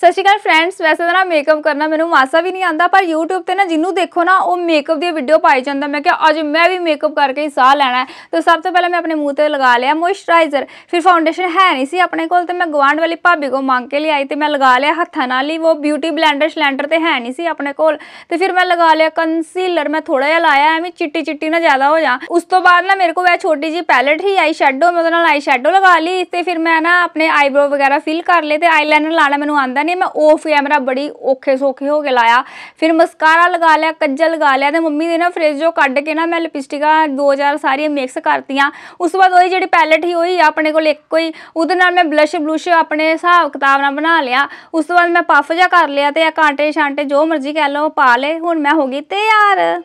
ਸਤਿ ਸ਼੍ਰੀ ਅਕਾਲ ਫਰੈਂਡਸ ਵੈਸੇ ਤਾਂ ਨਾ ਮੇਕਅਪ ਕਰਨਾ ਮੈਨੂੰ ਮਾਸਾ ਵੀ ਨਹੀਂ ਆਂਦਾ ਪਰ YouTube ਤੇ ਨਾ ਜਿੰਨੂੰ ਦੇਖੋ ਨਾ ਉਹ ਮੇਕਅਪ ਦੀ ਵੀਡੀਓ ਪਾਈ ਜਾਂਦਾ ਮੈਂ ਕਿ ਅੱਜ ਮੈਂ ਵੀ ਮੇਕਅਪ ਕਰਕੇ ਹੀ ਸਾਹ ਲੈਣਾ ਹੈ ਤਾਂ ਸਭ ਤੋਂ ਪਹਿਲਾਂ ਮੈਂ ਆਪਣੇ ਮੂੰਹ ਤੇ ਲਗਾ ਲਿਆ ਮੋਇਸਚਰਾਈਜ਼ਰ ਫਿਰ ਫਾਊਂਡੇਸ਼ਨ ਹੈ ਨਹੀਂ ਸੀ ਆਪਣੇ ਕੋਲ ਤੇ ਮੈਂ ਗਵਾਂਡ ਵਾਲੀ ਭਾਬੀ ਕੋ ਮੰਗ ਕੇ ਲਿਆਈ ਤੇ ਮੈਂ ਲਗਾ ਲਿਆ ਹੱਥਾਂ ਨਾਲ ਹੀ ਉਹ ਬਿਊਟੀ ਬਲੈਂਡਰ ਸ਼ਲੈਂਡਰ ਤੇ ਹੈ ਨਹੀਂ ਸੀ ਆਪਣੇ ਕੋਲ ਤੇ ਫਿਰ ਮੈਂ ਲਗਾ ਲਿਆ ਕੰਸੀਲਰ ਮੈਂ ਥੋੜਾ ਜਿਹਾ ਲਾਇਆ ਐਵੇਂ ਚਿੱਟੀ ਚਿੱਟੀ ਨਾ ਜ਼ਿਆਦਾ ਹੋ ਜਾ ਉਸ ਤੋਂ ਬਾਅਦ ਨਾ ਮੇਰੇ ਕੋਲ ਵੈ ਛੋਟੀ ਜੀ ਪੈਲਟ ਹੀ ਆਈ ਸ਼ੈਡੋ ਮੈਂ ਉਹਦੇ ਨਾਲ ਆਈ ਸ਼ੈਡੋ ਲਗਾ ਲਈ ਤੇ ਫਿਰ ਮੈਂ ਨਾ ਆਪਣੇ ਆਈਬ੍ਰੋ ਵਗੈਰਾ ਫਿਲ ਕਰ ਲਏ ਤੇ ਆਈਲਾਈਨਰ ਲਾਣਾ ਮੈਨੂੰ ਆਂਦਾ ਕਰਨੀ ਮੈਂ ਆਫ ਕੈਮਰਾ ਬੜੀ ਔਖੇ ਸੌਖੇ ਹੋ ਕੇ ਲਾਇਆ ਫਿਰ ਮਸਕਾਰਾ ਲਗਾ ਲਿਆ ਕੱਜਲ ਲਗਾ ਲਿਆ ਤੇ ਮੰਮੀ ਦੇ ਨਾ ਫ੍ਰਿਜ ਜੋ ਕੱਢ ਕੇ ਨਾ ਮੈਂ ਲਿਪਸਟਿਕਾਂ ਦੋ ਚਾਰ ਸਾਰੀਆਂ ਮਿਕਸ ਕਰਤੀਆਂ ਉਸ ਤੋਂ ਬਾਅਦ ਉਹੀ ਜਿਹੜੀ ਪੈਲਟ ਹੀ ਉਹੀ ਆਪਣੇ ਕੋਲ ਇੱਕੋ ਹੀ ਉਹਦੇ ਨਾਲ ਮੈਂ ਬਲਸ਼ ਬਲੂਸ਼ ਆਪਣੇ ਹਿਸਾਬ ਕਿਤਾਬ ਨਾਲ ਬਣਾ ਲਿਆ ਉਸ ਤੋਂ ਬਾਅਦ ਮੈਂ ਪਫ ਜਾ ਕਰ ਲਿਆ ਤੇ ਆ ਕਾਂਟੇ ਛਾਂਟੇ ਜੋ ਮਰਜ਼ੀ ਕਹਿ ਲਓ ਪਾ ਲਏ ਹੁਣ ਮੈਂ ਹੋ ਗਈ ਤਿਆਰ